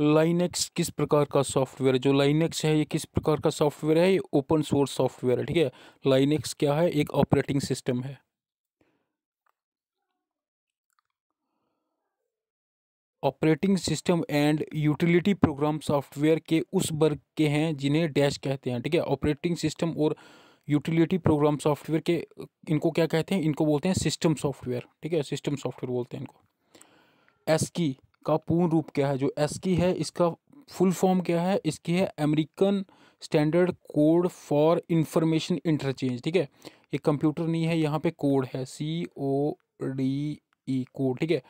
Linux किस प्रकार का सॉफ्टवेयर जो लाइनेक्स है ये किस प्रकार का सॉफ्टवेयर है ये ओपन सोर्स सॉफ्टवेयर है ठीक है लाइनेक्स क्या है एक ऑपरेटिंग सिस्टम है operating system and utility program software के उस वर्ग के हैं जिन्हें डैश कहते हैं ठीक है ऑपरेटिंग सिस्टम और यूटिलिटी प्रोग्राम सॉफ्टवेयर के इनको क्या कहते हैं इनको बोलते हैं सिस्टम सॉफ्टवेयर ठीक है सिस्टम सॉफ्टवेयर बोलते हैं इनको एस की का पूर्ण रूप क्या है जो एस की है इसका फुल फॉर्म क्या है इसकी है American standard code for information interchange ठीक है ये कंप्यूटर नहीं है यहाँ पे कोड है सी ओ डी ई कोड ठीक है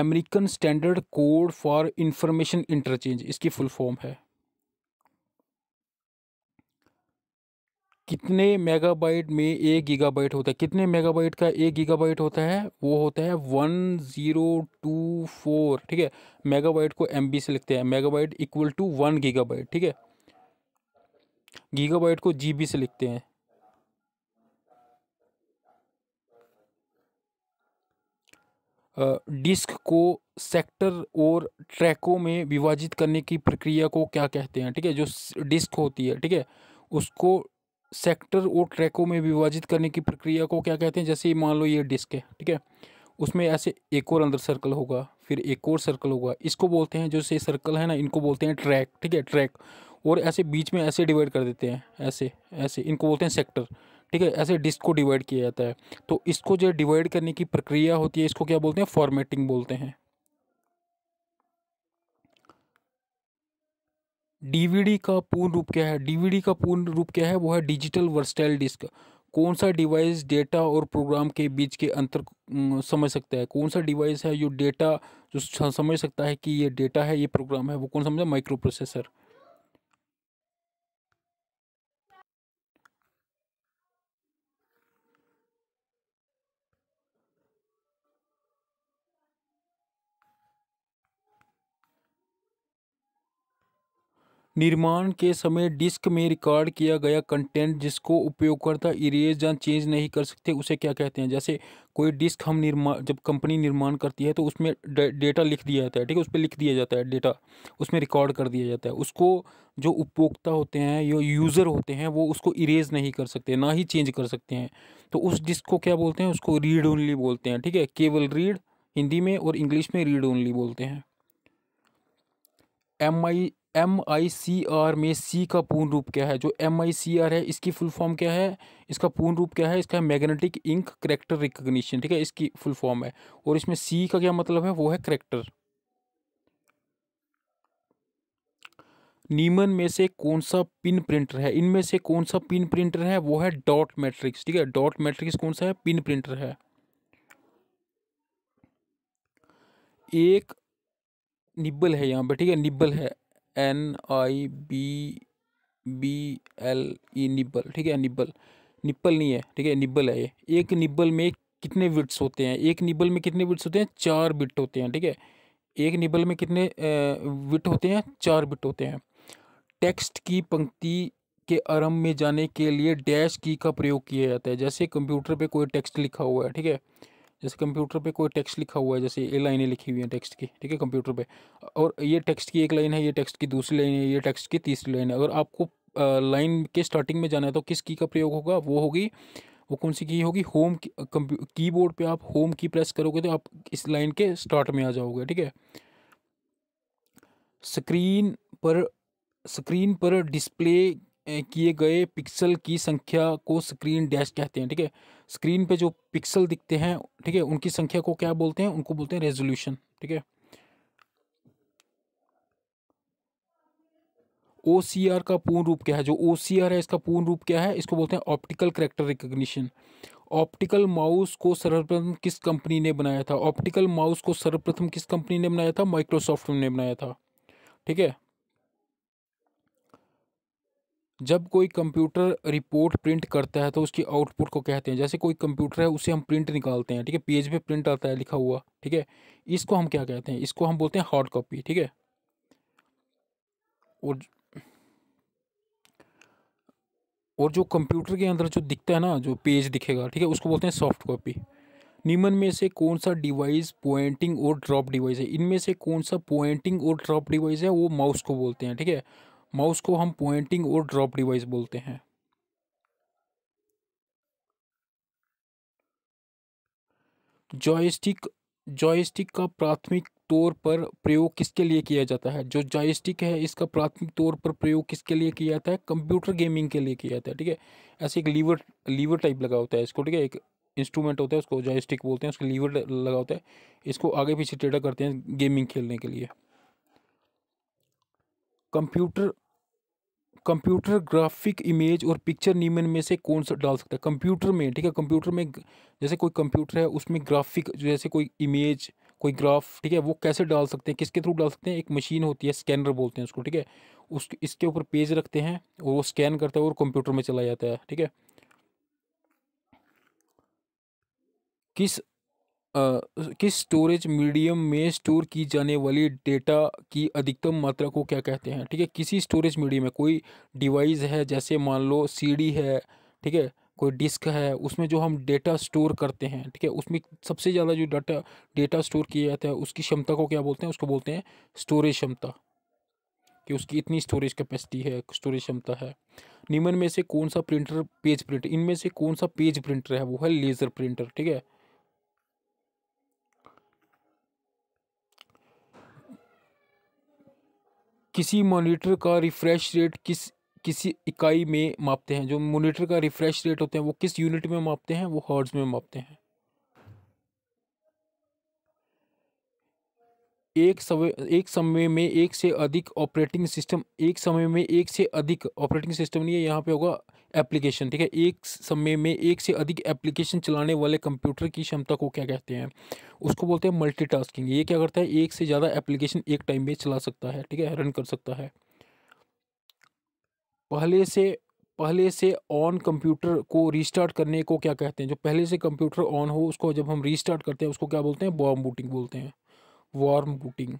American standard code for information interchange इसकी फुल फॉर्म है कितने मेगाबाइट में एक गीगाबाइट होता है कितने मेगाबाइट का एक गीगाबाइट होता है वो होता है वन ज़ीरो टू फोर ठीक है मेगाबाइट को एम से लिखते हैं megabyte equal to one gigabyte ठीक है गीगाबाइट को जी से लिखते हैं डिस्क को सेक्टर और ट्रैकों में विभाजित करने की प्रक्रिया को क्या कहते हैं ठीक है जो डिस्क होती है ठीक है उसको सेक्टर और ट्रैकों में विभाजित करने की प्रक्रिया को क्या कहते हैं जैसे मान लो ये डिस्क है ठीक है उसमें ऐसे एक और अंदर सर्कल होगा फिर एक और सर्कल होगा इसको बोलते हैं जो से सर्कल है ना इनको बोलते हैं ट्रैक ठीक है ट्रैक और ऐसे बीच में ऐसे डिवाइड कर देते हैं ऐसे ऐसे इनको बोलते हैं सेक्टर ठीक है ऐसे डिस्क को डिवाइड किया जाता है तो इसको जो डिवाइड करने की प्रक्रिया होती है इसको क्या बोलते हैं फॉर्मेटिंग बोलते हैं डीवीडी का पूर्ण रूप क्या है डीवीडी का पूर्ण रूप क्या है वो है डिजिटल वर्सटाइल डिस्क कौन सा डिवाइस डेटा और प्रोग्राम के बीच के अंतर समझ सकता है कौन सा डिवाइस है जो डेटा जो समझ सकता है कि ये डेटा है ये प्रोग्राम है वो कौन समझा माइक्रो प्रोसेसर निर्माण के समय डिस्क में रिकॉर्ड किया गया कंटेंट जिसको उपयोगकर्ता इरेज या चेंज नहीं कर सकते उसे क्या कहते हैं जैसे कोई डिस्क हम निर्माण जब कंपनी निर्माण करती है तो उसमें डेटा लिख दिया जाता है ठीक है उस पर लिख दिया जाता है डेटा उसमें रिकॉर्ड कर दिया जाता है उसको जो उपभोक्ता होते हैं या यूज़र होते हैं वो उसको इरेज नहीं कर सकते ना ही चेंज कर सकते हैं तो उस डिस्क को क्या बोलते हैं उसको रीड ओनली बोलते हैं ठीक है केवल रीड हिंदी में और इंग्लिश में रीड ओनली बोलते हैं M I M I C R में सी का पूर्ण रूप क्या है जो एम आई सी आर है इसकी फुल फॉर्म क्या है इसका पूर्ण रूप क्या है इसका है मैग्नेटिक इंक करेक्टर रिकोगनीशन ठीक है इसकी फुल फॉर्म है और इसमें सी का क्या मतलब है वो है करेक्टर नीमन में से कौन सा पिन प्रिंटर है इनमें से कौन सा पिन प्रिंटर है वो है डॉट मैट्रिक्स ठीक है डॉट मैट्रिक्स कौन सा है पिन प्रिंटर है एक निब्बल है यहाँ पे ठीक है निब्बल है N I B B L E nibble ठीक है निब्बल निप्पल नहीं है ठीक है निब्बल है ये एक निब्बल में कितने बिट्स होते हैं एक निब्बल में कितने बिट्स होते हैं चार बिट होते हैं ठीक है एक निब्बल में कितने बिट होते हैं चार बिट होते हैं टेक्स्ट की पंक्ति के आरंभ में जाने के लिए डैश की का प्रयोग किया जाता है जैसे कंप्यूटर पे कोई टेक्स्ट लिखा हुआ है ठीक है जैसे कंप्यूटर पे कोई टेक्स्ट लिखा हुआ है जैसे ये लाइनें लिखी हुई हैं टेक्स्ट की ठीक है कंप्यूटर पे और ये टेक्स्ट की एक लाइन है ये टेक्स्ट की दूसरी लाइन है ये टेक्स्ट की तीसरी लाइन है अगर आपको लाइन के स्टार्टिंग में जाना है तो किस की का प्रयोग होगा वो होगी वो कौन सी की होगी होम की बोर्ड पर आप होम की प्रेस करोगे तो आप इस लाइन के स्टार्ट में आ जाओगे ठीक है स्क्रीन पर स्क्रीन पर डिस्प्ले किए गए पिक्सल की संख्या को स्क्रीन डैश कहते हैं ठीक है स्क्रीन पे जो पिक्सल दिखते हैं ठीक है उनकी संख्या को क्या बोलते हैं उनको बोलते हैं रेजोल्यूशन ठीक है ओ सी आर का पूर्ण रूप क्या है जो ओ सी आर है इसका पूर्ण रूप क्या है इसको बोलते हैं optical character recognition optical mouse को सर्वप्रथम किस कंपनी ने बनाया था ऑप्टिकल माउस को सर्वप्रथम किस कंपनी ने बनाया था माइक्रोसॉफ्ट ने बनाया था ठीक है जब कोई कंप्यूटर रिपोर्ट प्रिंट करता है तो उसकी आउटपुट को कहते हैं जैसे कोई कंप्यूटर है उसे हम प्रिंट निकालते हैं ठीक है पेज पे प्रिंट आता है लिखा हुआ ठीक है इसको हम क्या कहते हैं इसको हम बोलते हैं हार्ड कॉपी ठीक है और और जो कंप्यूटर के अंदर जो दिखता है ना जो पेज दिखेगा ठीक है उसको बोलते हैं सॉफ्ट कॉपी निम्न में से कौन सा डिवाइस पॉइंटिंग और ड्रॉप डिवाइस है इनमें से कौन सा पॉइंटिंग और ड्रॉप डिवाइस है वो माउस को बोलते हैं ठीक है माउस को हम पॉइंटिंग और ड्रॉप डिवाइस बोलते हैं जॉयस्टिक जॉयस्टिक का प्राथमिक तौर पर प्रयोग किसके लिए किया जाता है जो जॉयस्टिक है इसका प्राथमिक तौर पर प्रयोग किसके लिए किया जाता है कंप्यूटर गेमिंग के लिए किया जाता है ठीक है ऐसे एक लीवर लीवर टाइप लगा होता है इसको ठीक है एक इंस्ट्रूमेंट होता है उसको जॉयस्टिक बोलते हैं उसका लीवर लगा होता है इसको आगे पीछे टेढ़ा करते हैं गेमिंग खेलने के लिए कंप्यूटर कंप्यूटर ग्राफिक इमेज और पिक्चर निम्न में से कौन सा डाल सकता है कंप्यूटर में ठीक है कंप्यूटर में जैसे कोई कंप्यूटर है उसमें ग्राफिक जैसे कोई इमेज कोई ग्राफ ठीक है वो कैसे डाल सकते हैं किसके थ्रू डाल सकते हैं एक मशीन होती है स्कैनर बोलते हैं उसको ठीक है उस इसके ऊपर पेज रखते हैं और वो स्कैन करता है और कंप्यूटर में चला जाता है ठीक है किस किस स्टोरेज मीडियम में स्टोर की जाने वाली डेटा की अधिकतम मात्रा को क्या कहते हैं ठीक है किसी स्टोरेज मीडियम में कोई डिवाइस है जैसे मान लो सीडी है ठीक है कोई डिस्क है उसमें जो हम डेटा स्टोर करते हैं ठीक है उसमें सबसे ज़्यादा जो डाटा डेटा स्टोर किया जाता है उसकी क्षमता को क्या बोलते हैं उसको बोलते हैं स्टोरेज क्षमता कि उसकी इतनी स्टोरेज कैपेसिटी है स्टोरेज क्षमता है निम्न में से कौन सा प्रिंटर पेज प्रिंटर इनमें से कौन सा पेज प्रिंटर है वो है लेज़र प्रिंटर ठीक है किसी मॉनिटर का रिफ़्रेश रेट किस किसी इकाई में मापते हैं जो मॉनिटर का रिफ़्रेश रेट होते हैं वो किस यूनिट में मापते हैं वो हॉर्ड्स में मापते हैं एक समय एक समय में एक से अधिक ऑपरेटिंग सिस्टम एक समय में एक से अधिक ऑपरेटिंग सिस्टम नहीं है यहाँ पे होगा एप्लीकेशन ठीक है एक समय में एक से अधिक एप्लीकेशन चलाने वाले कंप्यूटर की क्षमता को क्या कहते हैं उसको बोलते हैं मल्टीटास्किंग ये क्या करता है एक से ज़्यादा एप्लीकेशन एक टाइम में चला सकता है ठीक है रन कर सकता है पहले से पहले से ऑन कंप्यूटर को रीस्टार्ट करने को क्या कहते हैं जो पहले से कंप्यूटर ऑन हो उसको जब हम रीस्टार्ट करते हैं उसको क्या बोलते हैं बॉम बूटिंग बोलते हैं warm booting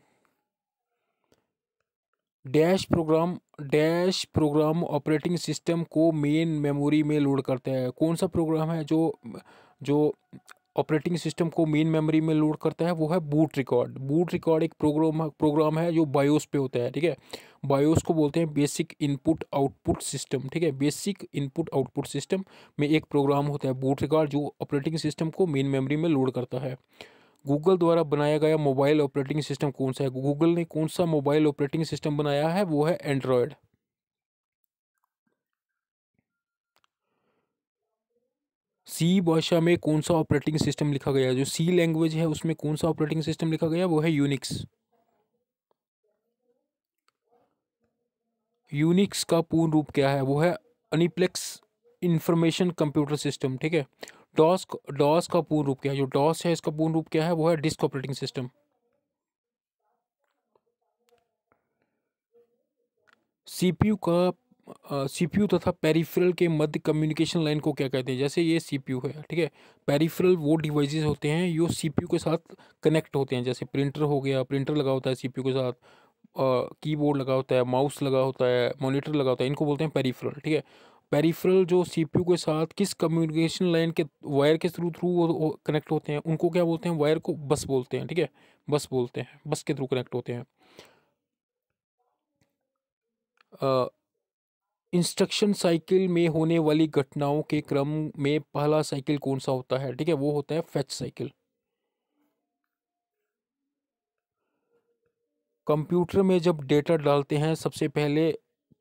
dash program dash program operating system को मेन मेमोरी में लोड करता है कौन सा प्रोग्राम है जो जो ऑपरेटिंग सिस्टम को मेन मेमोरी में लोड करता है वो है बूट रिकॉर्ड बूट रिकॉर्ड एक प्रोग्राम प्रोग्राम है जो बायोस पे होता है ठीक है बायोस को बोलते हैं बेसिक इनपुट आउटपुट सिस्टम ठीक है बेसिक इनपुट आउटपुट सिस्टम में एक प्रोग्राम होता है बूट रिकॉर्ड जो ऑपरेटिंग सिस्टम को मेन मेमोरी में लोड करता है गूगल द्वारा बनाया गया मोबाइल ऑपरेटिंग सिस्टम कौन सा है गूगल ने कौन सा मोबाइल ऑपरेटिंग सिस्टम बनाया है वो है एंड्रॉयड सी भाषा में कौन सा ऑपरेटिंग सिस्टम लिखा गया जो सी लैंग्वेज है उसमें कौन सा ऑपरेटिंग सिस्टम लिखा गया वो है यूनिक्स यूनिक्स का पूर्ण रूप क्या है वो है अनिप्लेक्स इंफॉर्मेशन कंप्यूटर सिस्टम ठीक है डॉस डॉस का पूर्ण रूप क्या है जो डॉस है इसका पूर्ण रूप क्या है वो है डिस्क ऑपरेटिंग सिस्टम सीपीयू का सीपीयू तथा पेरिफेरल के मध्य कम्युनिकेशन लाइन को क्या कहते हैं जैसे ये सीपीयू है ठीक है पेरिफेरल वो डिवाइसेस होते हैं जो सीपीयू के साथ कनेक्ट होते हैं जैसे प्रिंटर हो गया प्रिंटर लगा होता है सीपीयू के साथ कीबोर्ड लगा होता है माउस लगा होता है मॉनिटर लगा होता है इनको बोलते हैं पेरिफेरल ठीक है पेरीफ्रल जो सीपीयू के साथ किस कम्युनिकेशन लाइन के वायर के थ्रू थ्रू वो कनेक्ट होते हैं उनको क्या बोलते हैं वायर को बस बोलते हैं ठीक है बस बोलते हैं बस के थ्रू कनेक्ट होते हैं इंस्ट्रक्शन साइकिल में होने वाली घटनाओं के क्रम में पहला साइकिल कौन सा होता है ठीक है वो होता है फैच साइकिल कंप्यूटर में जब डेटा डालते हैं सबसे पहले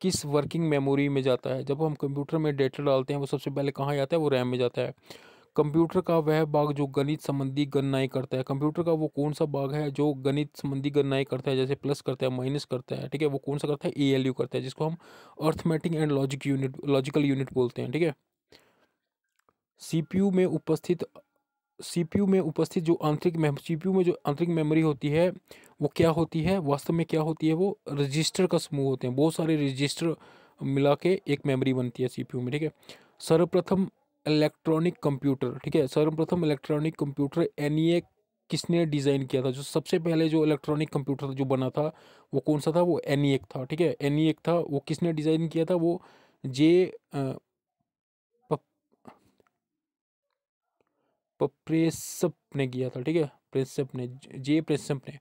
किस वर्किंग मेमोरी में जाता है जब हम कंप्यूटर में डेटा डालते हैं वो सबसे पहले कहाँ जाता है वो रैम में जाता है कंप्यूटर का वह भाग जो गणित संबंधी गणनाएं करता है कंप्यूटर का वो कौन सा भाग है जो गणित संबंधी गणनाएं करता है जैसे प्लस करता है माइनस करता है ठीक है वो कौन सा करता है ए एल यू करता है जिसको हम arithmetic and logic unit logical unit बोलते हैं ठीक है सीपीयू में उपस्थित सीपीयू में उपस्थित जो आंतरिक मेम सीपीयू में जो आंतरिक मेमोरी होती है वो क्या होती है वास्तव में क्या होती है वो रजिस्टर का समूह होते हैं बहुत सारे रजिस्टर मिला के एक मेमोरी बनती है सीपीयू में ठीक है सर्वप्रथम इलेक्ट्रॉनिक कंप्यूटर ठीक है सर्वप्रथम इलेक्ट्रॉनिक कंप्यूटर एन किसने डिज़ाइन किया था जो सबसे पहले जो इलेक्ट्रॉनिक कंप्यूटर जो बना था वो कौन सा था वो एन था ठीक है एन था वो किसने डिज़ाइन किया था वो जे प्रेसप ने किया था ठीक है प्रेसप ने जे प्रेसप ने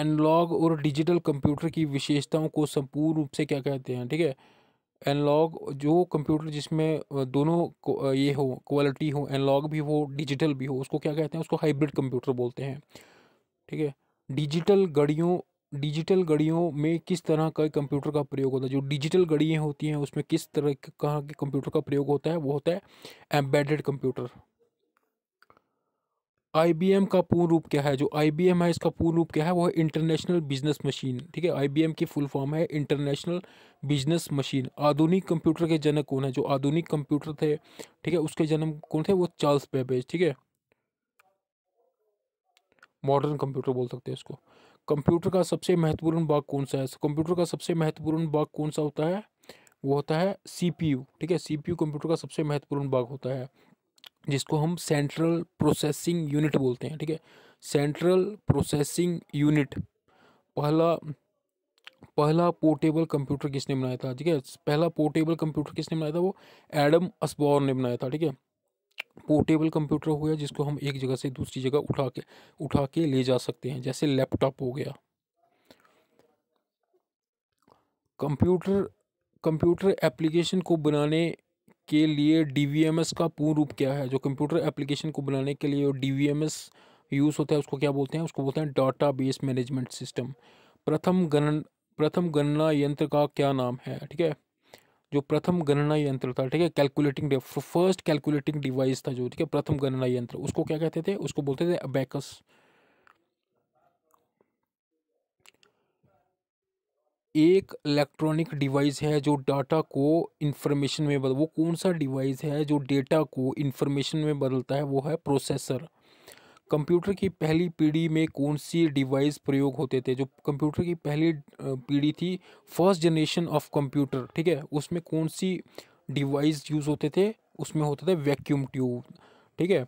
एनालॉग और डिजिटल कंप्यूटर की विशेषताओं को संपूर्ण रूप से क्या कहते हैं ठीक है एनालॉग जो कंप्यूटर जिसमें दोनों ये हो क्वालिटी हो एनालॉग भी हो डिजिटल भी हो उसको क्या कहते हैं उसको हाइब्रिड कंप्यूटर बोलते हैं ठीक है डिजिटल घड़ियों डिजिटल घड़ियों में किस तरह का कंप्यूटर का प्रयोग होता है जो डिजिटल घड़ियाँ होती हैं उसमें किस तरह कहाँ के कंप्यूटर का प्रयोग होता है वो होता है एम्बेडेड कंप्यूटर आई का पूर्ण रूप क्या है जो आई है इसका पूर्ण रूप क्या है वो है इंटरनेशनल बिजनेस मशीन ठीक है आई की फुल फॉर्म है इंटरनेशनल बिजनेस मशीन आधुनिक कंप्यूटर के जनक कौन है जो आधुनिक कंप्यूटर थे ठीक है उसके जन्म कौन थे वो चार्ल्स बेबेज ठीक है मॉडर्न कंप्यूटर बोल सकते हैं उसको कंप्यूटर का सबसे महत्वपूर्ण भाग कौन सा है कंप्यूटर का सबसे महत्वपूर्ण भाग कौन सा होता है वो होता है सीपीयू ठीक है सीपीयू कंप्यूटर का सबसे महत्वपूर्ण भाग होता है जिसको हम सेंट्रल प्रोसेसिंग यूनिट बोलते हैं ठीक है सेंट्रल प्रोसेसिंग यूनिट पहला पहला पोर्टेबल कंप्यूटर किसने बनाया था ठीक है पहला पोर्टेबल कंप्यूटर किसने बनाया था वो एडम असबॉर्न ने बनाया था ठीक है पोर्टेबल कंप्यूटर हो गया जिसको हम एक जगह से दूसरी जगह उठा के उठा के ले जा सकते हैं जैसे लैपटॉप हो गया कंप्यूटर कंप्यूटर एप्लीकेशन को बनाने के लिए डी का पूर्ण रूप क्या है जो कंप्यूटर एप्लीकेशन को बनाने के लिए डी यूज़ होता है उसको क्या बोलते हैं उसको बोलते हैं डाटा बेस मैनेजमेंट सिस्टम प्रथम गणन प्रथम गणना यंत्र का क्या नाम है ठीक है जो प्रथम गणना यंत्र था ठीक है कैलकुलेटिंग फर्स्ट कैलकुलेटिंग डिवाइस था जो ठीक है प्रथम गणना यंत्र उसको क्या कहते थे उसको बोलते थे अबैकस एक इलेक्ट्रॉनिक डिवाइस है जो डाटा को इंफॉर्मेशन में बदल वो कौन सा डिवाइस है जो डेटा को इंफॉर्मेशन में बदलता है वो है प्रोसेसर कंप्यूटर की पहली पीढ़ी में कौन सी डिवाइस प्रयोग होते थे जो कंप्यूटर की पहली पीढ़ी थी फर्स्ट जनरेशन ऑफ कंप्यूटर ठीक है उसमें कौन सी डिवाइस यूज़ होते थे उसमें होते थे वैक्यूम ट्यूब ठीक है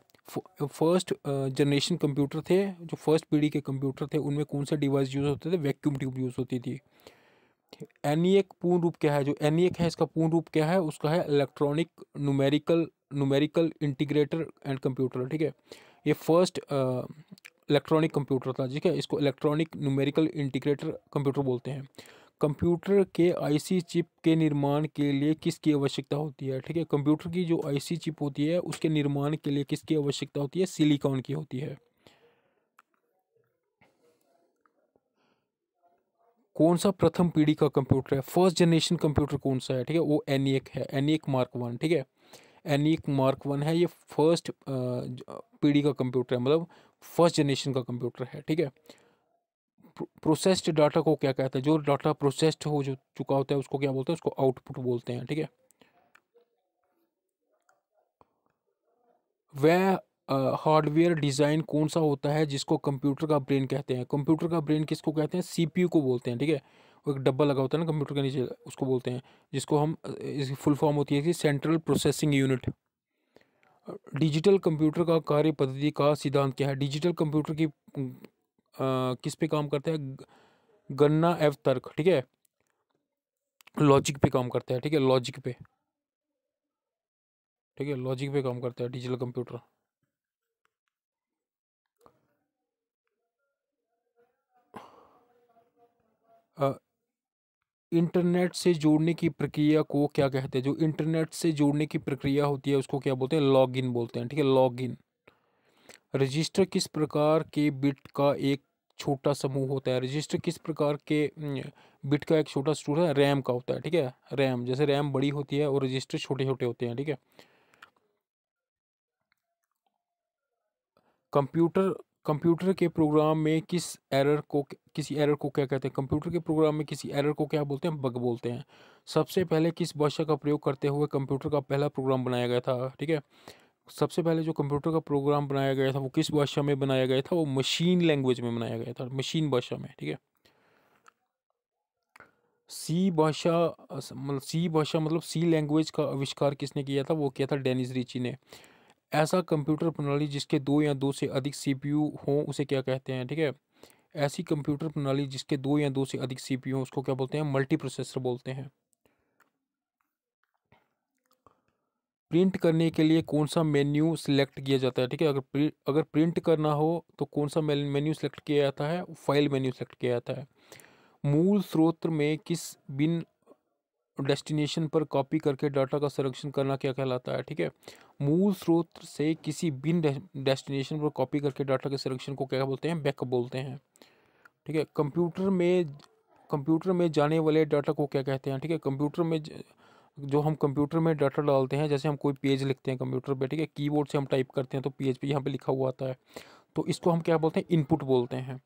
फर्स्ट जनरेशन कंप्यूटर थे जो फर्स्ट पीढ़ी के कंप्यूटर थे उनमें कौन से डिवाइस यूज़ होते थे वैक्यूम ट्यूब यूज़ होती थी एक पूर्ण रूप क्या है जो एक है इसका पूर्ण रूप क्या है उसका है electronic numerical numerical integrator and computer ठीक है ये फर्स्ट इलेक्ट्रॉनिक कंप्यूटर था ठीक है इसको इलेक्ट्रॉनिक न्यूमेरिकल इंटीग्रेटर कंप्यूटर बोलते हैं कंप्यूटर के आईसी चिप के निर्माण के लिए किसकी आवश्यकता होती है ठीक है कंप्यूटर की जो आईसी चिप होती है उसके निर्माण के लिए किसकी आवश्यकता होती है सिलिकॉन की होती है कौन सा प्रथम पीढ़ी का कंप्यूटर है फर्स्ट जनरेशन कंप्यूटर कौन सा है ठीक है वो एनियक e है एनियक मार्क वन ठीक है एक मार्क वन है ये फर्स्ट पीढ़ी का कंप्यूटर है मतलब फर्स्ट जनरेशन का कंप्यूटर है ठीक है प्रोसेस्ड डाटा को क्या कहते हैं जो डाटा प्रोसेस्ड हो जो चुका होता है उसको क्या बोलते हैं उसको आउटपुट बोलते हैं ठीक है वह हार्डवेयर डिज़ाइन कौन सा होता है जिसको कंप्यूटर का ब्रेन कहते हैं कंप्यूटर का ब्रेन किसको कहते हैं सीपीयू को बोलते हैं ठीक है वो एक डब्बा लगा होता है ना कंप्यूटर के नीचे उसको बोलते हैं जिसको हम इसकी फुल फॉर्म होती है कि central processing unit digital computer का कार्य पद्धति का सिद्धांत क्या है डिजिटल कंप्यूटर की आ, किस पे काम करता है गन्ना एव तर्क ठीक है लॉजिक पे काम करता है ठीक है लॉजिक पे ठीक है लॉजिक पे काम करता है डिजिटल कंप्यूटर इंटरनेट से जोड़ने की प्रक्रिया को क्या कहते हैं जो इंटरनेट से जोड़ने की प्रक्रिया होती है उसको क्या बोलते हैं लॉगिन बोलते हैं ठीक है लॉगिन रजिस्टर किस प्रकार के बिट का एक छोटा समूह होता है रजिस्टर किस प्रकार के बिट का एक छोटा स्टोर है रैम का होता है ठीक है रैम जैसे रैम बड़ी होती है और रजिस्टर छोटे छोटे होते हैं ठीक है कंप्यूटर कंप्यूटर के प्रोग्राम में किस एरर को किसी एरर को क्या कहते हैं कंप्यूटर के प्रोग्राम में किसी एरर को क्या बोलते हैं बग बोलते हैं सबसे पहले किस भाषा का प्रयोग करते हुए कंप्यूटर का पहला प्रोग्राम बनाया गया था ठीक है सबसे पहले जो कंप्यूटर का प्रोग्राम बनाया गया था वो किस भाषा में बनाया गया था वो मशीन लैंग्वेज में बनाया गया था मशीन भाषा में ठीक है सी भाषा मतलब सी भाषा मतलब सी लैंग्वेज का आविष्कार किसने किया था वो किया था डेनिस रिची ने ऐसा कंप्यूटर प्रणाली जिसके दो या दो से अधिक सीपीयू हो उसे क्या कहते हैं ठीक है ऐसी कंप्यूटर प्रणाली जिसके दो या दो से अधिक सीपीयू हो उसको क्या बोलते हैं मल्टी प्रोसेसर बोलते हैं प्रिंट करने के लिए कौन सा मेन्यू सिलेक्ट किया जाता है ठीक है अगर अगर प्रिंट करना हो तो कौन सा मेन्यू सिलेक्ट किया जाता है फाइल मेन्यू सिलेक्ट किया जाता है मूल स्रोत में किस बिन डेस्टिनेशन पर कॉपी करके डाटा का संरक्षण करना क्या कहलाता है ठीक है मूल स्रोत से किसी बिन डेस्टिनेशन पर कॉपी करके डाटा के संरक्षण को क्या बोलते हैं बैकअप बोलते हैं ठीक है कंप्यूटर में कंप्यूटर में जाने वाले डाटा को क्या कहते हैं ठीक है कंप्यूटर में जो हम कंप्यूटर में डाटा डालते हैं जैसे हम कोई पेज लिखते हैं कंप्यूटर पर ठीक है कीबोर्ड से हम टाइप करते हैं तो पेज पे यहाँ पे लिखा हुआ आता है तो इसको हम क्या बोलते हैं इनपुट बोलते हैं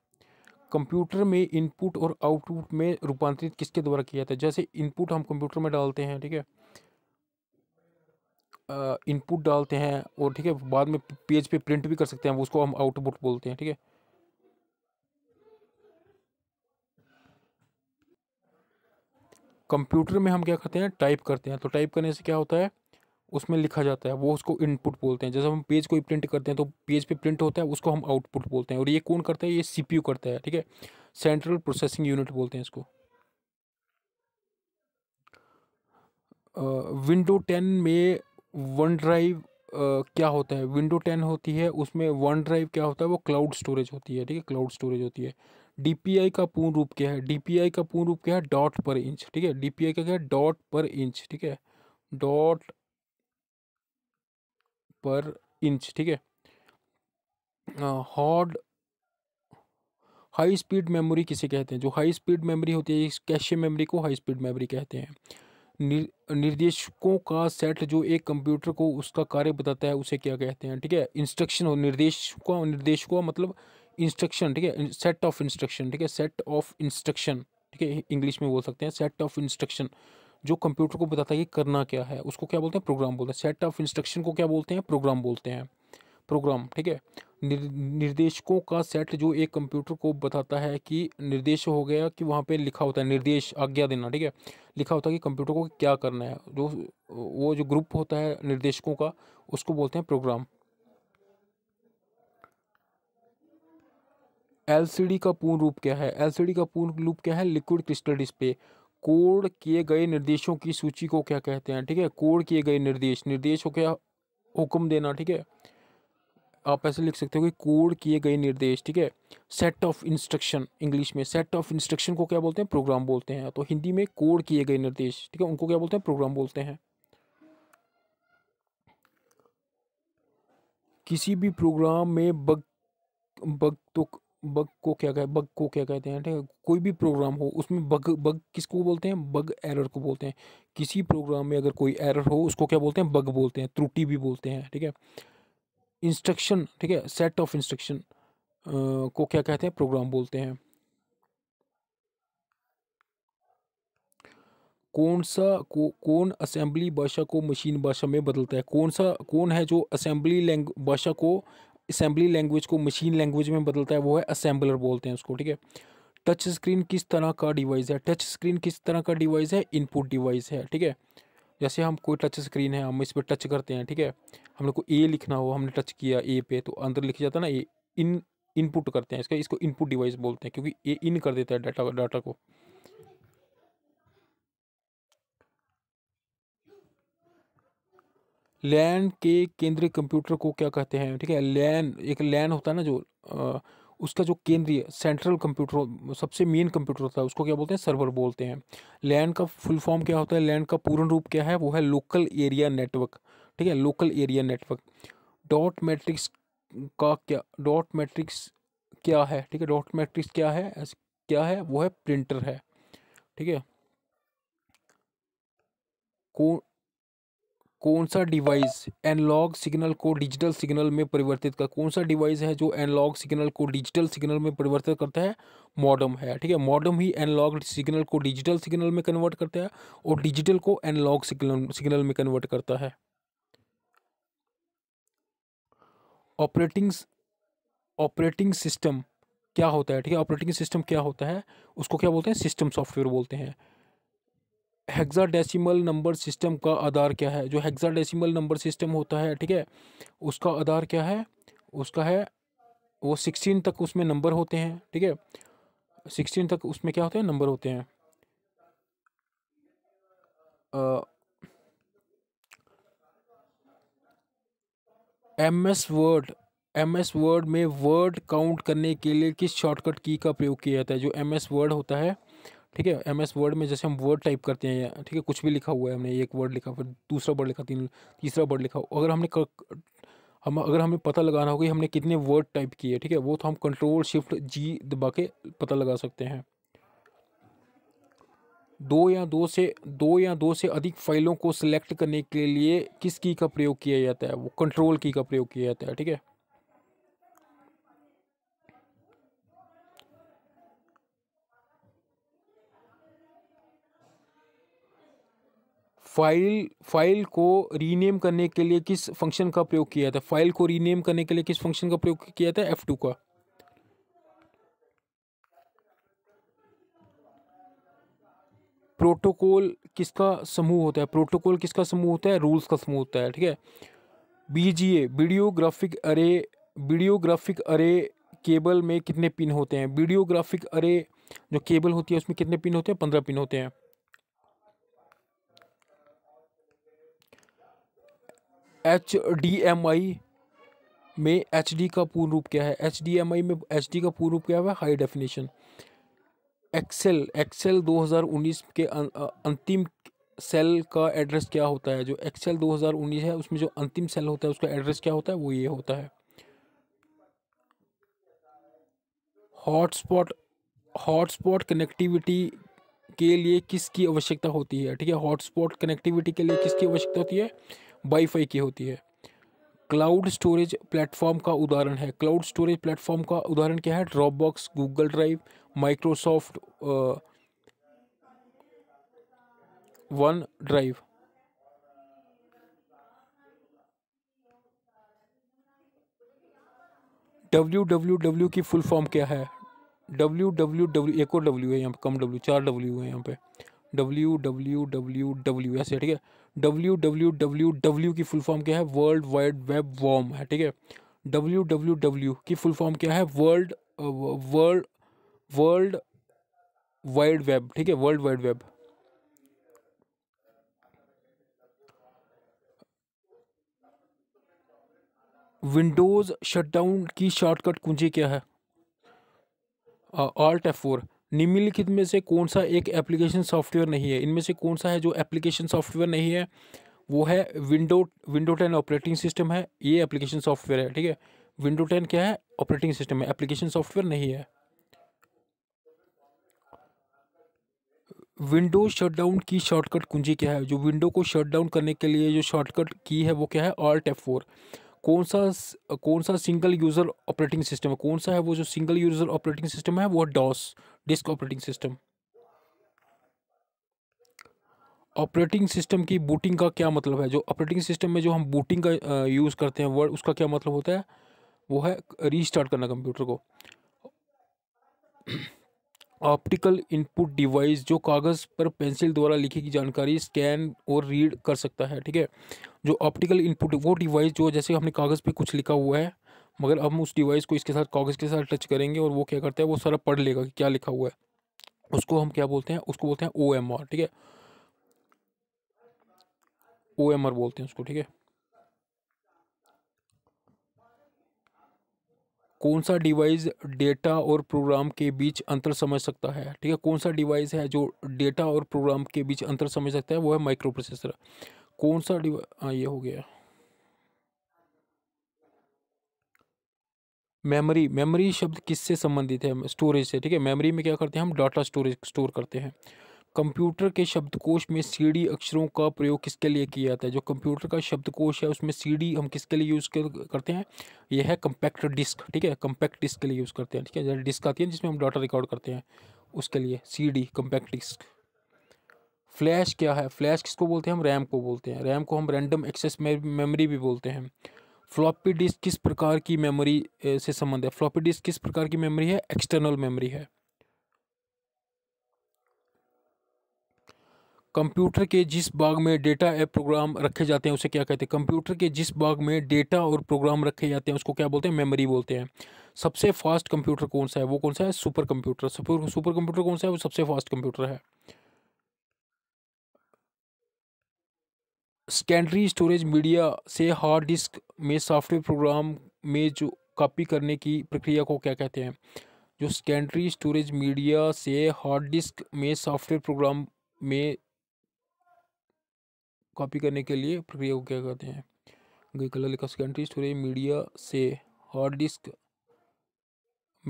कंप्यूटर में इनपुट और आउटपुट में रूपांतरित किसके द्वारा किया जाता है जैसे इनपुट हम कंप्यूटर में डालते हैं ठीक है इनपुट डालते हैं और ठीक है बाद में पेज पे प्रिंट भी कर सकते हैं उसको हम आउटपुट बोलते हैं ठीक है कंप्यूटर में हम क्या करते हैं टाइप करते हैं तो टाइप करने से क्या होता है उसमें लिखा जाता है वो उसको इनपुट बोलते हैं जैसे हम पेज कोई प्रिंट करते हैं तो पेज पे प्रिंट होता है उसको हम आउटपुट बोलते हैं और ये कौन करता है ये सीपीयू करता है ठीक है सेंट्रल प्रोसेसिंग यूनिट बोलते हैं इसको विंडो टेन में वन ड्राइव क्या होता है विंडो टेन होती है उसमें वन ड्राइव क्या होता है वो क्लाउड स्टोरेज होती है ठीक है क्लाउड स्टोरेज होती है डी का पूर्ण रूप क्या है डी का पूर्ण रूप क्या है डॉट पर इंच ठीक है डी का क्या है डॉट पर इंच ठीक है डॉट पर इंच ठीक है हॉड हाई स्पीड मेमोरी किसे कहते हैं जो हाई स्पीड मेमोरी होती है इस कैशे मेमोरी को हाई स्पीड मेमोरी कहते हैं निर्देशकों का सेट जो एक कंप्यूटर को उसका कार्य बताता है उसे क्या कहते हैं ठीक है इंस्ट्रक्शन और निर्देशकों निर्देशकों मतलब इंस्ट्रक्शन ठीक है सेट ऑफ इंस्ट्रक्शन ठीक है सेट ऑफ इंस्ट्रक्शन ठीक है इंग्लिश में बोल सकते हैं सेट ऑफ इंस्ट्रक्शन जो कंप्यूटर को बताता है कि करना क्या है उसको क्या बोलते हैं प्रोग्राम बोलते हैं सेट ऑफ इंस्ट्रक्शन को क्या बोलते हैं प्रोग्राम बोलते हैं प्रोग्राम ठीक है निर, निर्देशकों का सेट जो एक कंप्यूटर को बताता है कि निर्देश हो गया कि वहाँ पे लिखा होता है निर्देश आज्ञा देना ठीक है लिखा होता है कि कंप्यूटर को क्या करना है जो वो जो ग्रुप होता है निर्देशकों का उसको बोलते हैं प्रोग्राम एलसीडी का पूर्ण रूप क्या है एलसीडी का पूर्ण रूप क्या है लिक्विड क्रिस्टल डिस्प्ले कोड किए गए निर्देशों की सूची को क्या कहते हैं ठीक है कोड किए गए निर्देश निर्देश हो क्या हुक्म देना ठीक है आप ऐसे लिख सकते हो कि कोड किए गए निर्देश ठीक है सेट ऑफ इंस्ट्रक्शन इंग्लिश में सेट ऑफ इंस्ट्रक्शन को क्या बोलते हैं प्रोग्राम बोलते हैं तो हिंदी में कोड किए गए निर्देश ठीक है उनको क्या बोलते हैं प्रोग्राम बोलते हैं किसी भी प्रोग्राम में बग बग तो बग को क्या कहते बग को क्या कहते हैं ठीक है कोई भी प्रोग्राम हो उसमें बग बग किसको बोलते हैं बग एरर को बोलते हैं किसी प्रोग्राम में अगर कोई एरर हो उसको क्या बोलते हैं बग बोलते हैं त्रुटि भी बोलते हैं ठीक है इंस्ट्रक्शन ठीक है सेट ऑफ इंस्ट्रक्शन को क्या कहते हैं प्रोग्राम बोलते हैं कौन सा को कौन असेंबली भाषा को मशीन भाषा में बदलता है कौन सा कौन है जो असेंबली लैंग भाषा को असेंबली लैंग्वेज को मशीन लैंग्वेज में बदलता है वो है असेंबलर बोलते हैं उसको ठीक है टच स्क्रीन किस तरह का डिवाइस है टच स्क्रीन किस तरह का डिवाइस है इनपुट डिवाइस है ठीक है जैसे हम कोई टच स्क्रीन है हम इस पर टच करते हैं ठीक है हम लोग को ए लिखना हो हमने टच किया ए पे तो अंदर लिख जाता है ना ए इन इनपुट करते हैं इसका इसको इनपुट डिवाइस बोलते हैं क्योंकि ये इन कर देता है डाटा डाटा को लैन के केंद्रीय कंप्यूटर को क्या कहते हैं ठीक है लैन एक लैन होता है ना जो आ, उसका जो केंद्रीय सेंट्रल कंप्यूटर सबसे मेन कंप्यूटर होता है उसको क्या बोलते हैं सर्वर बोलते हैं लैन का फुल फॉर्म क्या होता है लैन का पूर्ण रूप क्या है वो है लोकल एरिया नेटवर्क ठीक है local area network dot matrix का क्या डॉट मैट्रिक्स क्या है ठीक है डॉट मैट्रिक्स क्या है क्या है वो है प्रिंटर है ठीक है को कौन सा डिवाइस एनालॉग सिग्नल को डिजिटल सिग्नल में परिवर्तित कर कौन सा डिवाइस है जो एनालॉग सिग्नल को डिजिटल सिग्नल में परिवर्तित करता है मॉडम है ठीक है मॉडम ही एनालॉग सिग्नल को डिजिटल सिग्नल में कन्वर्ट करता है और डिजिटल को एनालॉग सिग्नल सिग्नल में कन्वर्ट करता है ऑपरेटिंग ऑपरेटिंग सिस्टम क्या होता है ठीक है ऑपरेटिंग सिस्टम क्या होता है उसको क्या बोलते हैं सिस्टम सॉफ्टवेयर बोलते हैं हेक्साडेसिमल नंबर सिस्टम का आधार क्या है जो हेक्साडेसिमल नंबर सिस्टम होता है ठीक है उसका आधार क्या है उसका है वो सिक्सटीन तक उसमें नंबर होते हैं ठीक है सिक्सटीन तक उसमें क्या होते हैं नंबर होते हैं M S word M S word में वर्ड काउंट करने के लिए किस शॉर्टकट की का प्रयोग किया जाता है जो एम एस वर्ड होता है ठीक है एम एस वर्ड में जैसे हम वर्ड टाइप करते हैं ठीक है कुछ भी लिखा हुआ है हमने एक वर्ड लिखा फिर दूसरा वर्ड लिखा तीन तीसरा वर्ड लिखा अगर हमने कर, हम अगर हमें पता लगाना होगा कि हमने कितने वर्ड टाइप किए ठीक है वो तो हम कंट्रोल शिफ्ट जी दबा के पता लगा सकते हैं दो या दो से दो या दो से अधिक फाइलों को सिलेक्ट करने के लिए किस की का प्रयोग किया जाता है वो कंट्रोल की का प्रयोग किया जाता है ठीक है फाइल फाइल को रीनेम करने के लिए किस फंक्शन का प्रयोग किया था फाइल को रीनेम करने के लिए किस फंक्शन का प्रयोग किया था एफ टू का प्रोटोकॉल किसका समूह होता है प्रोटोकॉल किसका समूह होता है रूल्स का समूह होता है ठीक है VGA video graphic array video graphic array cable में कितने पिन होते हैं वीडियोग्राफिक अरे जो केबल होती है उसमें कितने पिन होते हैं पंद्रह पिन होते हैं एच डी एम आई में एच डी का पूर्ण रूप क्या है एच डी एम आई में एच डी का पूर्ण रूप क्या है हाई डेफिनेशन एक्सेल एक्सेल 2019 के अं, अंतिम सेल का एड्रेस क्या होता है जो एक्सेल 2019 है उसमें जो अंतिम सेल होता है उसका एड्रेस क्या होता है वो ये होता है हॉटस्पॉट हॉटस्पॉट कनेक्टिविटी के लिए किसकी आवश्यकता होती है ठीक है हॉटस्पॉट कनेक्टिविटी के लिए किसकी आवश्यकता होती है वाईफाई की होती है क्लाउड स्टोरेज प्लेटफॉर्म का उदाहरण है क्लाउड स्टोरेज प्लेटफॉर्म का उदाहरण क्या है Dropbox Google drive Microsoft one drive W W W की फुल फॉर्म क्या है डब्ल्यू डब्ल्यू डब्ल्यू एक और डब्ल्यू है यहाँ पे कम डब्ल्यू चार डब्ल्यू है यहाँ पे डब्ल्यू डब्ल्यू डब्ल्यू डब्ल्यू ऐसे ठीक है डब्ल्यू डब्ल्यू डब्ल्यू डब्ल्यू की फुल फॉर्म क्या है वर्ल्ड वाइड वेब वॉम है ठीक है डब्ल्यू डब्ल्यू डब्ल्यू की फुल फॉर्म क्या है world world world wide web ठीक है world wide web Windows shutdown की शॉर्टकट कुंजी क्या है ऑल्ट एफ फोर निम्नलिखित में से कौन सा एक एप्लीकेशन सॉफ्टवेयर नहीं है इनमें से कौन सा है जो एप्लीकेशन सॉफ्टवेयर नहीं है वो है window window ten operating system है ये एप्लीकेशन सॉफ्टवेयर है ठीक है विंडो टेन क्या है ऑपरेटिंग सिस्टम है एप्लीकेशन सॉफ्टवेयर नहीं है विंडो शटडाउन की शॉर्टकट कुंजी क्या है जो विंडो को शटडाउन करने के लिए जो शॉर्टकट की है वो क्या है ऑल्ट एफ फोर कौन सा कौन सा सिंगल यूज़र ऑपरेटिंग सिस्टम है कौन सा है वो जो सिंगल यूज़र ऑपरेटिंग सिस्टम है वो DOS disk operating system operating system की बूटिंग का क्या मतलब है जो ऑपरेटिंग सिस्टम में जो हम बूटिंग का यूज़ करते हैं वर्ड उसका क्या मतलब होता है वो है रीस्टार्ट करना कंप्यूटर को ऑप्टिकल इनपुट डिवाइस जो कागज़ पर पेंसिल द्वारा लिखी की जानकारी स्कैन और रीड कर सकता है ठीक है जो ऑप्टिकल इनपुट वो डिवाइस जो जैसे हमने कागज़ पे कुछ लिखा हुआ है मगर अब हम उस डिवाइस को इसके साथ कागज़ के साथ टच करेंगे और वो क्या करता है वो सारा पढ़ लेगा कि क्या लिखा हुआ है उसको हम क्या बोलते हैं उसको बोलते हैं ओ एम आर ठीक है ओ एम आर बोलते हैं उसको ठीक है कौन सा डिवाइस डेटा और प्रोग्राम के बीच अंतर समझ सकता है ठीक है कौन सा डिवाइस है जो डेटा और प्रोग्राम के बीच अंतर समझ सकता है वो है माइक्रो प्रोसेसर कौन सा डिवा हाँ, ये हो गया मेमोरी मेमोरी शब्द किससे संबंधित है स्टोरेज से ठीक है मेमोरी में क्या करते हैं हम डाटा स्टोरेज स्टोर करते हैं कंप्यूटर के शब्दकोश में सीडी अक्षरों का प्रयोग किसके लिए किया जाता है जो कंप्यूटर का शब्दकोश है उसमें सीडी हम किसके लिए यूज़ करते हैं यह है कंपैक्ट डिस्क ठीक है कंपैक्ट डिस्क के लिए यूज़ करते हैं ठीक है जैसे डिस्क आती है जिसमें हम डाटा रिकॉर्ड करते हैं उसके लिए सीडी कंपैक्ट डिस्क फ्लैश क्या है फ्लैश किसको बोलते हैं हम रैम को बोलते हैं रैम को हम रैंडम एक्सेस मेमोरी भी बोलते हैं फ्लॉपी डिस्क किस प्रकार की मेमोरी से संबंध है फ्लॉपी डिस्क किस प्रकार की मेमोरी है एक्सटर्नल मेमोरी है कंप्यूटर के जिस भाग में डेटा या प्रोग्राम रखे जाते हैं उसे क्या कहते हैं कंप्यूटर के जिस भाग में डेटा और प्रोग्राम रखे जाते हैं उसको क्या बोलते हैं मेमोरी बोलते हैं सबसे फास्ट कंप्यूटर कौन सा है वो कौन सा है super computer super super computer कौन सा है वो सबसे फास्ट कंप्यूटर है सेकेंडरी स्टोरेज मीडिया से हार्ड डिस्क में सॉफ्टवेयर प्रोग्राम में जो कॉपी करने की प्रक्रिया को क्या कहते हैं जो सेकेंडरी स्टोरेज मीडिया से हार्ड डिस्क में सॉफ्टवेयर प्रोग्राम में कॉपी करने के लिए प्रक्रिया को क्या कहते हैं गई कलर लिखा सेकेंडरी स्टोरेज मीडिया से हार्ड डिस्क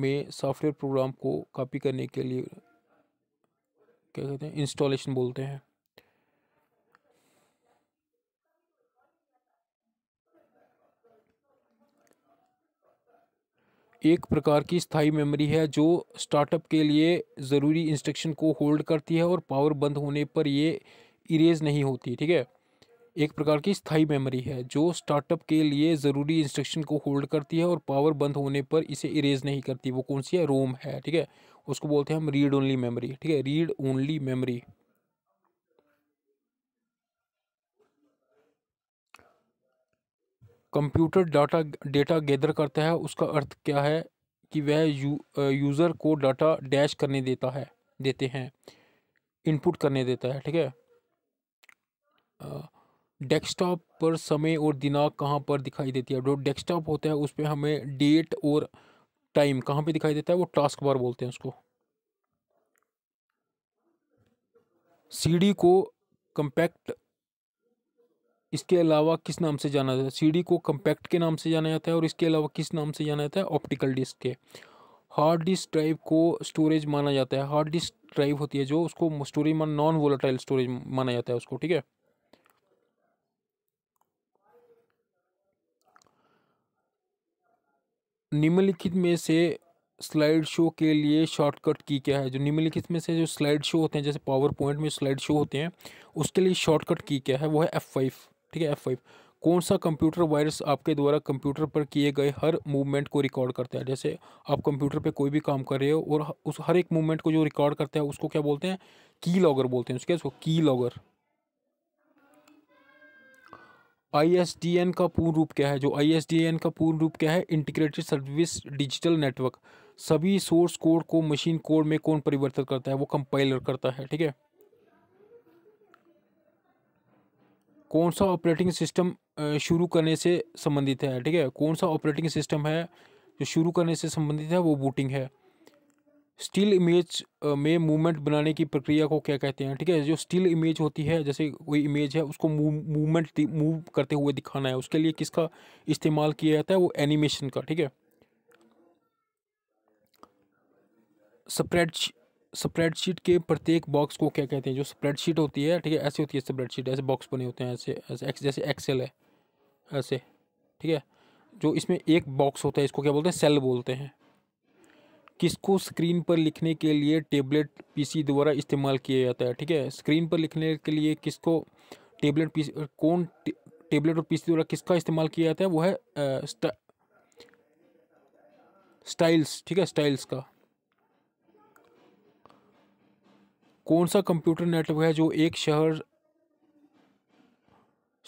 में सॉफ्टवेयर प्रोग्राम को कॉपी करने के लिए क्या कहते हैं इंस्टॉलेशन बोलते हैं एक प्रकार की स्थाई मेमोरी है जो स्टार्टअप के लिए ज़रूरी इंस्ट्रक्शन को होल्ड करती है और पावर बंद होने पर ये इरेज नहीं होती ठीक है एक प्रकार की स्थाई मेमोरी है जो स्टार्टअप के लिए ज़रूरी इंस्ट्रक्शन को होल्ड करती है और पावर बंद होने पर इसे इरेज नहीं करती वो कौन सी है रोम है ठीक है उसको बोलते हैं हम रीड ओनली मेमोरी ठीक है read only memory computer data data gather करता है उसका अर्थ क्या है कि वह यू, यूज़र को डाटा डैश करने देता है देते हैं इनपुट करने देता है ठीक है डेस्कटॉप पर समय और दिनांक कहाँ पर दिखाई देती है जो डेस्कटॉप होता है उस पर हमें डेट और टाइम कहाँ पे दिखाई देता है वो टास्क बार बोलते हैं उसको सीडी को कंपैक्ट इसके अलावा किस नाम से जाना जाता है सीडी को कम्पैक्ट के नाम से जाना जाता है और इसके अलावा किस नाम से जाना जाता है ऑप्टिकल डिस्क के हार्ड डिस्क ड्राइव को स्टोरेज माना जाता है हार्ड डिस्क ड्राइव होती है जो उसको स्टोरेज मान नॉन वोलाटाइल स्टोरेज माना जाता है उसको ठीक है निम्नलिखित में से स्लाइड शो के लिए शॉर्टकट की क्या है जो निम्नलिखित में से जो स्लाइड शो होते हैं जैसे पावर पॉइंट में स्लाइड शो होते हैं उसके लिए शॉर्टकट की क्या है वो है एफ फाइव ठीक है एफ फाइव कौन सा कंप्यूटर वायरस आपके द्वारा कंप्यूटर पर किए गए हर मूवमेंट को रिकॉर्ड करता है जैसे आप कंप्यूटर पे कोई भी काम कर रहे हो और उस हर एक मूवमेंट को जो रिकॉर्ड करता है उसको क्या बोलते हैं की लॉगर बोलते हैं उसके की लॉगर आई का पूर्ण रूप क्या है जो आई का पूर्ण रूप क्या है इंटीग्रेटेड सर्विस डिजिटल नेटवर्क सभी सोर्स कोड को मशीन कोड में कौन परिवर्तित करता है वो कंपाइलर करता है ठीक है कौन सा ऑपरेटिंग सिस्टम शुरू करने से संबंधित है ठीक है कौन सा ऑपरेटिंग सिस्टम है जो शुरू करने से संबंधित है वो बूटिंग है स्टील इमेज में मूवमेंट बनाने की प्रक्रिया को क्या कहते हैं ठीक है जो स्टील इमेज होती है जैसे कोई इमेज है उसको मूवमेंट मूव करते हुए दिखाना है उसके लिए किसका इस्तेमाल किया जाता है वो एनिमेशन का ठीक है स्प्रेड स्प्रेडशीट के प्रत्येक बॉक्स को क्या कहते हैं जो स्प्रेडशीट होती है ठीक है ऐसे होती है स्प्रेडशीट ऐसे बॉक्स बने होते हैं ऐसे ऐसे एक्स जैसे एक्सेल है ऐसे ठीक है जो इसमें एक बॉक्स होता है इसको क्या बोलते हैं सेल बोलते हैं किसको स्क्रीन पर लिखने के लिए टेबलेट पीसी द्वारा इस्तेमाल किया जाता है ठीक है स्क्रीन पर लिखने के लिए किसको टेबलेट पीसी कौन टेबलेट और पीसी द्वारा किसका इस्तेमाल किया जाता है वो है स्टाइल्स ठीक है स्टाइल्स का कौन सा कंप्यूटर नेटवर्क है जो एक शहर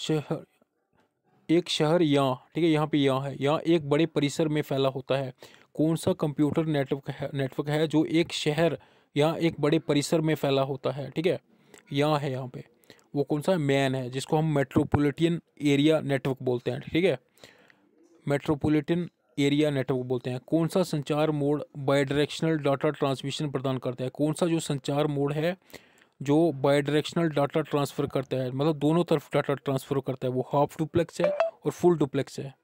शहर एक शहर या ठीक है यहाँ पे या है या एक बड़े परिसर में फैला होता है कौन सा कंप्यूटर नेटवर्क है नेटवर्क है जो एक शहर या एक बड़े परिसर में फैला होता है ठीक है यहाँ है यहाँ पे वो कौन सा मैन है जिसको हम मेट्रोपोलिटन एरिया नेटवर्क बोलते हैं ठीक है मेट्रोपोलिटन एरिया नेटवर्क बोलते हैं कौन सा संचार मोड बायोडायरेक्शनल डाटा ट्रांसमिशन प्रदान करता है कौन सा जो संचार मोड है जो बायोडायरेक्शनल डाटा ट्रांसफ़र करता है मतलब दोनों तरफ डाटा ट्रांसफ़र करता है वो हाफ डुप्लेक्स है और फुल डुप्लेक्स है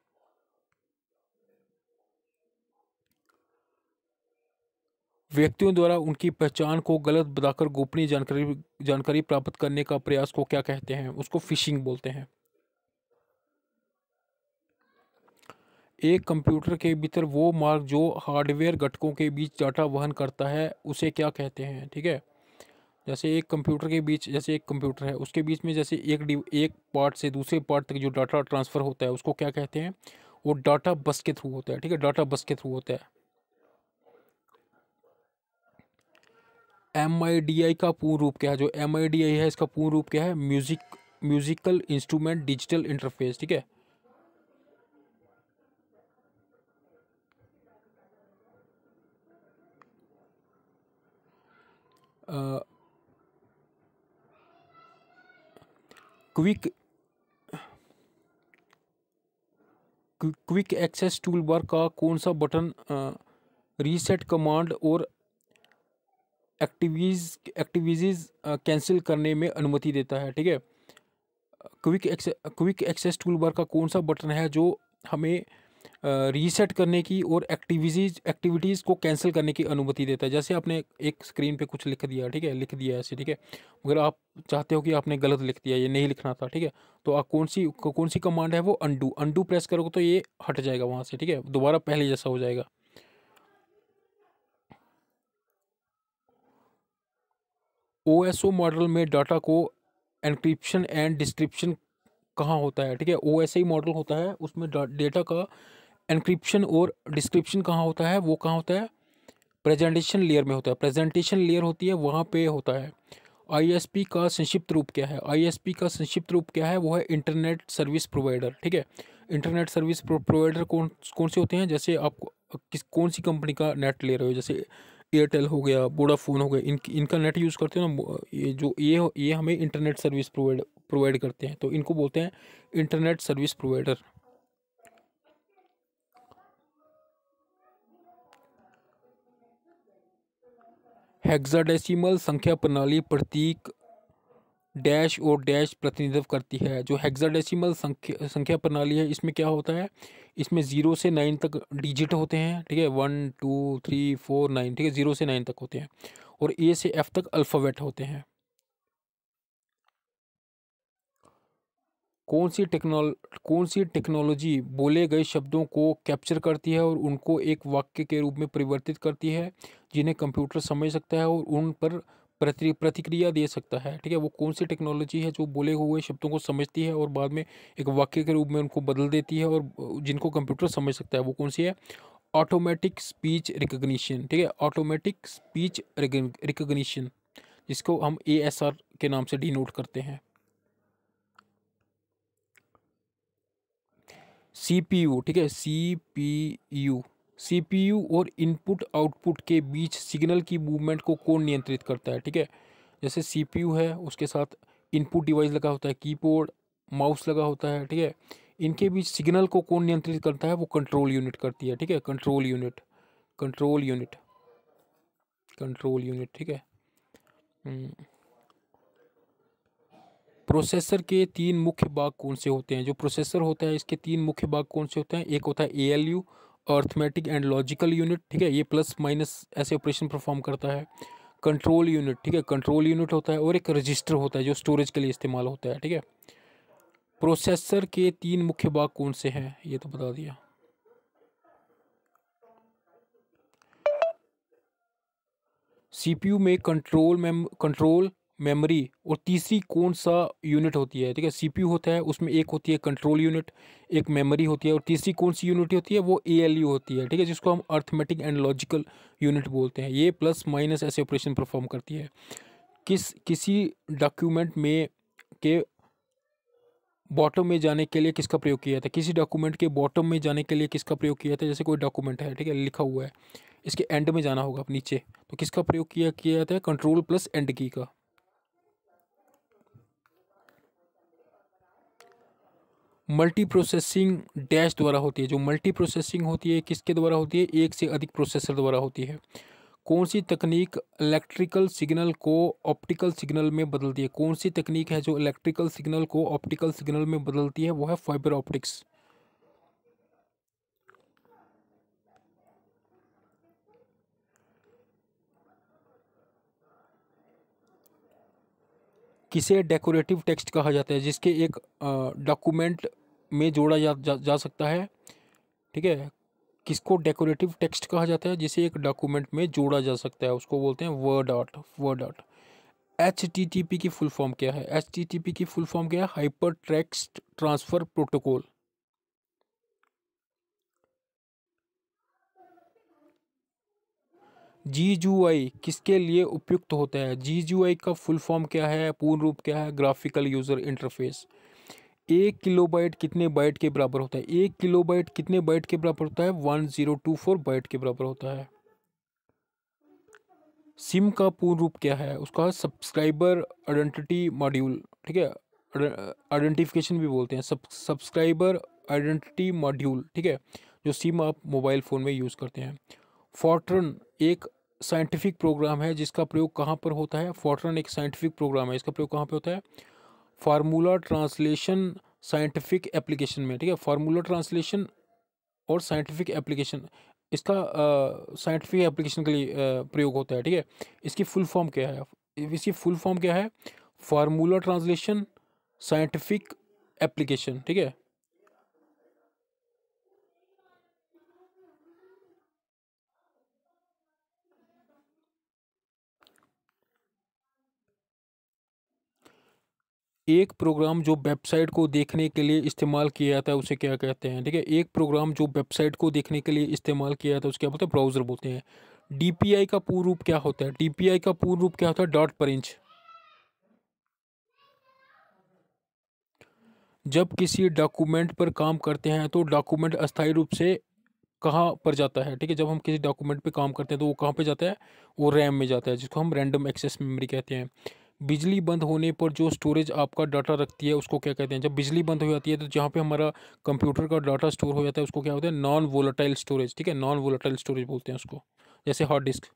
व्यक्तियों द्वारा उनकी पहचान को गलत बताकर गोपनीय जानकारी जानकारी प्राप्त करने का प्रयास को क्या कहते हैं उसको फिशिंग बोलते हैं एक कंप्यूटर के भीतर वो मार्ग जो हार्डवेयर घटकों के बीच डाटा वहन करता है उसे क्या कहते हैं ठीक है जैसे एक कंप्यूटर के बीच जैसे एक कंप्यूटर है उसके बीच में जैसे एक एक पार्ट से दूसरे पार्ट तक जो डाटा ट्रांसफ़र होता है उसको क्या कहते हैं वो डाटा बस के थ्रू होता है ठीक है डाटा बस के थ्रू होता है एम आई डी आई का पूर्ण रूप क्या है जो एम आई डी आई है इसका पूर्ण रूप क्या है music musical instrument digital interface ठीक है quick quick access tool bar का कौन सा बटन रीसेट कमांड और एक्टिवीज एक्टिविजीज कैंसिल करने में अनुमति देता है ठीक है quick access quick access tool bar का कौन सा बटन है जो हमें रीसेट करने की और एक्टिविटीज़ एक्टिविटीज़ को कैंसिल करने की अनुमति देता है जैसे आपने एक स्क्रीन पे कुछ लिख दिया ठीक है लिख दिया ऐसे ठीक है मगर आप चाहते हो कि आपने गलत लिख दिया ये नहीं लिखना था ठीक है तो आप कौन सी कौन सी कमांड है वो अंडू अंडू प्रेस करोगे तो ये हट जाएगा वहाँ से ठीक है दोबारा पहले जैसा हो जाएगा ओ मॉडल में डाटा को एनक्रिप्शन एंड डिस्क्रिप्शन कहाँ होता है ठीक है ओ एस आई मॉडल होता है उसमें डेटा का एनक्रिप्शन और डिस्क्रिप्शन कहाँ होता है वो कहाँ होता है प्रेजेंटेशन लेयर में होता है प्रेजेंटेशन लेयर होती है वहाँ पे होता है आईएसपी का संक्षिप्त रूप क्या है आईएसपी का संक्षिप्त रूप क्या है वो है इंटरनेट सर्विस प्रोवाइडर ठीक है इंटरनेट सर्विस प्रोवाइडर कौन कौन से होते हैं जैसे आप किस कौन सी कंपनी का नेट ले रहे हो जैसे एयरटेल हो गया वोडाफोन हो गया इन इनका नेट यूज़ करते हैं ना ये जो ये ये हमें इंटरनेट सर्विस प्रोवाइड प्रोवाइड करते हैं तो इनको बोलते हैं इंटरनेट सर्विस प्रोवाइडर हेक्साडेसिमल संख्या प्रणाली प्रतीक डैश और डैश प्रतिनिधित्व करती है जो हेक्साडेसिमल संख्या संख्या प्रणाली है इसमें क्या होता है इसमें ज़ीरो से नाइन तक डिजिट होते हैं ठीक है one two three four nine ठीक है ज़ीरो से नाइन तक होते हैं और ए से एफ तक अल्फ़ाबेट होते हैं कौन सी टेक्नोल कौन सी टेक्नोलॉजी बोले गए शब्दों को कैप्चर करती है और उनको एक वाक्य के रूप में परिवर्तित करती है जिन्हें कंप्यूटर समझ सकता है और उन पर प्रति प्रतिक्रिया दे सकता है ठीक है वो कौन सी टेक्नोलॉजी है जो बोले हुए शब्दों को समझती है और बाद में एक वाक्य के रूप में उनको बदल देती है और जिनको कंप्यूटर समझ सकता है वो कौन सी है ऑटोमेटिक स्पीच रिकोगनीशन ठीक है ऑटोमेटिक स्पीच रिकग्निशन जिसको हम ए एस आर के नाम से डिनोट करते हैं सी पी यू ठीक है सी पी यू सीपीयू और इनपुट आउटपुट के बीच सिग्नल की मूवमेंट को कौन नियंत्रित करता है ठीक है जैसे सीपीयू है उसके साथ इनपुट डिवाइस लगा होता है कीबोर्ड माउस लगा होता है ठीक है इनके बीच सिग्नल को कौन नियंत्रित करता है वो कंट्रोल यूनिट करती है ठीक है control unit control unit control unit ठीक है हम्म। प्रोसेसर के तीन मुख्य भाग कौन से होते हैं जो प्रोसेसर होता है इसके तीन मुख्य भाग कौन से होते हैं एक होता है a arithmetic and logical unit ठीक है ये प्लस माइनस ऐसे ऑपरेशन परफॉर्म करता है कंट्रोल यूनिट ठीक है कंट्रोल यूनिट होता है और एक रजिस्टर होता है जो स्टोरेज के लिए इस्तेमाल होता है ठीक है प्रोसेसर के तीन मुख्य भाग कौन से हैं ये तो बता दिया सीपीयू में कंट्रोल मेम कंट्रोल मेमोरी और तीसरी कौन सा यूनिट होती है ठीक है सीपीयू होता है उसमें एक होती है कंट्रोल यूनिट एक मेमोरी होती है और तीसरी कौन सी यूनिट होती है वो एएलयू होती है ठीक है जिसको हम अर्थमेटिक एंड लॉजिकल यूनिट बोलते हैं ये प्लस माइनस ऐसे ऑपरेशन परफॉर्म करती है किस किसी डॉक्यूमेंट में के बॉटम में जाने के लिए किसका प्रयोग किया था किसी डॉक्यूमेंट के बॉटम में जाने के लिए किसका प्रयोग किया था जैसे कोई डॉक्यूमेंट है ठीक है लिखा हुआ है इसके एंड में जाना होगा नीचे तो किसका प्रयोग किया किया जाता है कंट्रोल प्लस एंड की का मल्टी प्रोसेसिंग डैश द्वारा होती है जो मल्टी प्रोसेसिंग होती है किसके द्वारा होती है एक से अधिक प्रोसेसर द्वारा होती है कौन सी तकनीक इलेक्ट्रिकल सिग्नल को ऑप्टिकल सिग्नल में बदलती है कौन सी तकनीक है जो इलेक्ट्रिकल सिग्नल को ऑप्टिकल सिग्नल में बदलती है वो है फाइबर ऑप्टिक्स किसे डेकोरेटिव टेक्स्ट कहा जाता है जिसके एक डॉक्यूमेंट में जोड़ा जा, जा, जा सकता है ठीक है किसको डेकोरेटिव टेक्स्ट कहा जाता है जिसे एक डॉक्यूमेंट में जोड़ा जा सकता है उसको बोलते हैं word art word art H T T P की फुल फॉर्म क्या है एच टी टी पी की फुल फॉर्म क्या है hypertext transfer protocol G U I किसके लिए उपयुक्त होता है जी जू आई का फुल फॉर्म क्या है पूर्ण रूप क्या है ग्राफिकल यूज़र इंटरफेस एक किलो बाइट कितने बाइट के बराबर होता है एक किलो बाइट कितने बाइट के बराबर होता है one zero two four byte के बराबर होता है सिम का पूर्ण रूप क्या है उसका सब्सक्राइबर आइडेंटिटी मॉड्यूल ठीक है आइडेंटिफिकेशन भी बोलते हैं सब सब्सक्राइबर आइडेंटिटी मॉड्यूल ठीक है जो सिम आप मोबाइल फ़ोन में यूज़ करते हैं फॉर्ट्रन एक साइंटिफिक प्रोग्राम है जिसका प्रयोग कहाँ पर होता है फॉर्ट्रन एक साइंटिफिक प्रोग्राम है इसका प्रयोग कहाँ पर होता है फार्मूला ट्रांसलेशन साइंटिफिक एप्लीकेशन में ठीक है फार्मूला ट्रांसलेशन और साइंटिफिक एप्लीकेशन इसका साइंटिफिक एप्लीकेशन के लिए प्रयोग होता है ठीक है इसकी फुल फॉर्म क्या है इसकी फुल फॉर्म क्या है फार्मूला ट्रांसलेशन साइंटिफिक एप्लीकेशन ठीक है एक प्रोग्राम जो वेबसाइट को देखने के लिए इस्तेमाल किया जाता है उसे क्या कहते हैं ठीक है एक प्रोग्राम जो वेबसाइट को देखने के लिए इस्तेमाल किया जाता है उसके क्या मतलब बोलते हैं ब्राउज़र बोलते हैं डीपीआई का पूर्ण रूप क्या होता है डीपीआई का पूर्ण रूप क्या होता है डॉट पर इंच जब किसी डॉक्यूमेंट पर काम करते हैं तो डॉक्यूमेंट अस्थायी रूप से कहाँ पर जाता है ठीक है जब हम किसी डॉक्यूमेंट पर काम करते हैं तो वो कहाँ पर जाता है वो रैम में जाता है जिसको हम रैंडम एक्सेस मेमोरी कहते हैं बिजली बंद होने पर जो स्टोरेज आपका डाटा रखती है उसको क्या कहते हैं जब बिजली बंद हो जाती है तो जहाँ पे हमारा कंप्यूटर का डाटा स्टोर हो जाता है उसको क्या होता है नॉन वोलाटाइल स्टोरेज ठीक है नॉन वोलाटाइल स्टोरेज बोलते हैं उसको जैसे हार्ड डिस्क